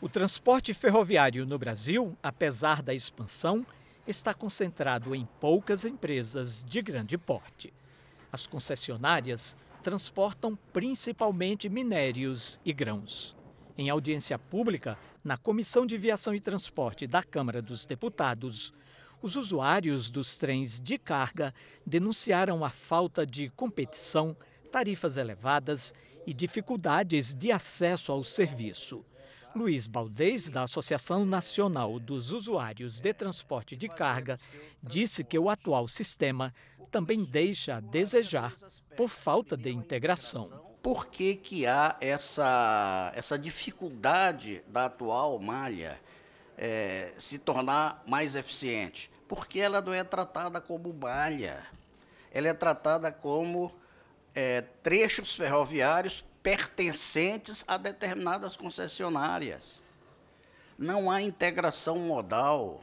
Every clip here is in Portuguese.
O transporte ferroviário no Brasil, apesar da expansão, está concentrado em poucas empresas de grande porte. As concessionárias transportam principalmente minérios e grãos. Em audiência pública, na Comissão de Viação e Transporte da Câmara dos Deputados, os usuários dos trens de carga denunciaram a falta de competição, tarifas elevadas e dificuldades de acesso ao serviço. Luiz Baldez, da Associação Nacional dos Usuários de Transporte de Carga, disse que o atual sistema também deixa a desejar por falta de integração por que, que há essa, essa dificuldade da atual malha é, se tornar mais eficiente? Porque ela não é tratada como malha, ela é tratada como é, trechos ferroviários pertencentes a determinadas concessionárias. Não há integração modal.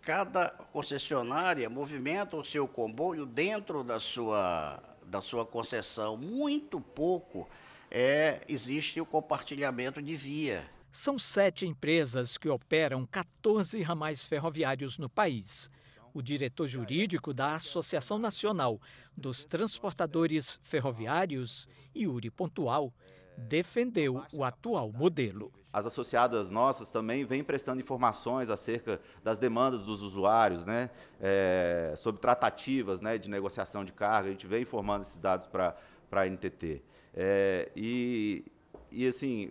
Cada concessionária movimenta o seu comboio dentro da sua, da sua concessão. Muito pouco é, existe o compartilhamento de via. São sete empresas que operam 14 ramais ferroviários no país o diretor jurídico da Associação Nacional dos Transportadores Ferroviários, Yuri Pontual, defendeu o atual modelo. As associadas nossas também vêm prestando informações acerca das demandas dos usuários, né, é, sobre tratativas né, de negociação de carga. A gente vem informando esses dados para a NTT. É, e, e, assim,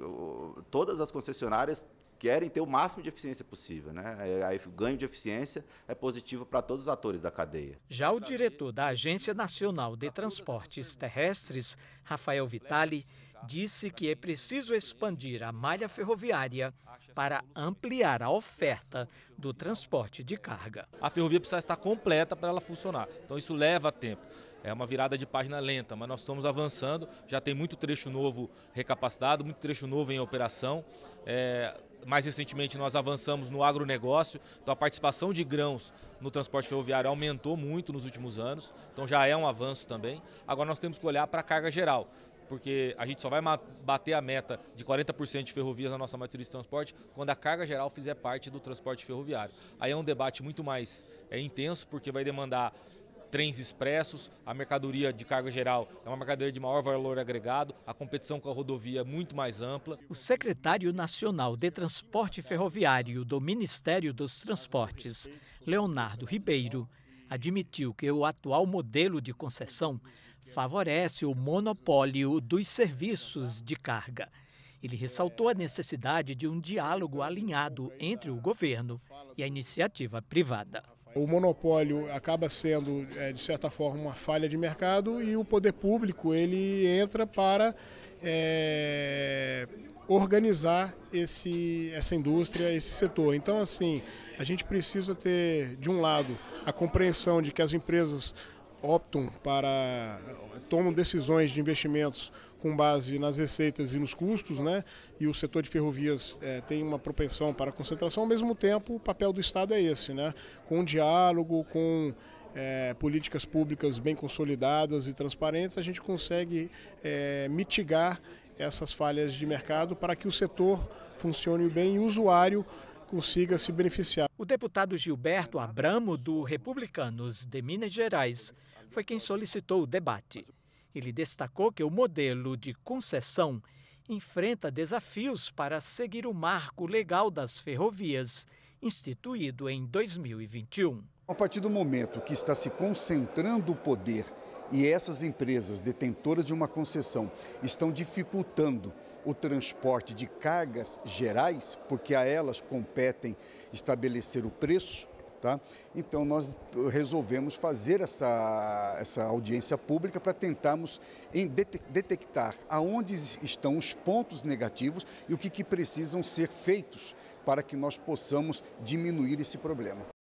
todas as concessionárias querem ter o máximo de eficiência possível. Né? Aí, o ganho de eficiência é positivo para todos os atores da cadeia. Já o diretor da Agência Nacional de Transportes Terrestres, Rafael Vitali, disse que é preciso expandir a malha ferroviária para ampliar a oferta do transporte de carga. A ferrovia precisa estar completa para ela funcionar, então isso leva tempo. É uma virada de página lenta, mas nós estamos avançando. Já tem muito trecho novo recapacitado, muito trecho novo em operação. É, mais recentemente, nós avançamos no agronegócio, então a participação de grãos no transporte ferroviário aumentou muito nos últimos anos, então já é um avanço também. Agora nós temos que olhar para a carga geral porque a gente só vai bater a meta de 40% de ferrovias na nossa matriz de transporte quando a carga geral fizer parte do transporte ferroviário. Aí é um debate muito mais é, intenso, porque vai demandar trens expressos, a mercadoria de carga geral é uma mercadoria de maior valor agregado, a competição com a rodovia é muito mais ampla. O secretário nacional de Transporte Ferroviário do Ministério dos Transportes, Leonardo Ribeiro, admitiu que o atual modelo de concessão favorece o monopólio dos serviços de carga. Ele ressaltou a necessidade de um diálogo alinhado entre o governo e a iniciativa privada. O monopólio acaba sendo, é, de certa forma, uma falha de mercado e o poder público ele entra para é, organizar esse, essa indústria, esse setor. Então, assim, a gente precisa ter, de um lado, a compreensão de que as empresas optam para tomam decisões de investimentos com base nas receitas e nos custos, né? e o setor de ferrovias é, tem uma propensão para concentração, ao mesmo tempo o papel do Estado é esse, né? com diálogo, com é, políticas públicas bem consolidadas e transparentes, a gente consegue é, mitigar essas falhas de mercado para que o setor funcione bem e o usuário consiga se beneficiar. O deputado Gilberto Abramo, do Republicanos de Minas Gerais, foi quem solicitou o debate. Ele destacou que o modelo de concessão enfrenta desafios para seguir o marco legal das ferrovias, instituído em 2021. A partir do momento que está se concentrando o poder e essas empresas detentoras de uma concessão estão dificultando o transporte de cargas gerais, porque a elas competem estabelecer o preço, Tá? Então, nós resolvemos fazer essa, essa audiência pública para tentarmos detectar aonde estão os pontos negativos e o que, que precisam ser feitos para que nós possamos diminuir esse problema.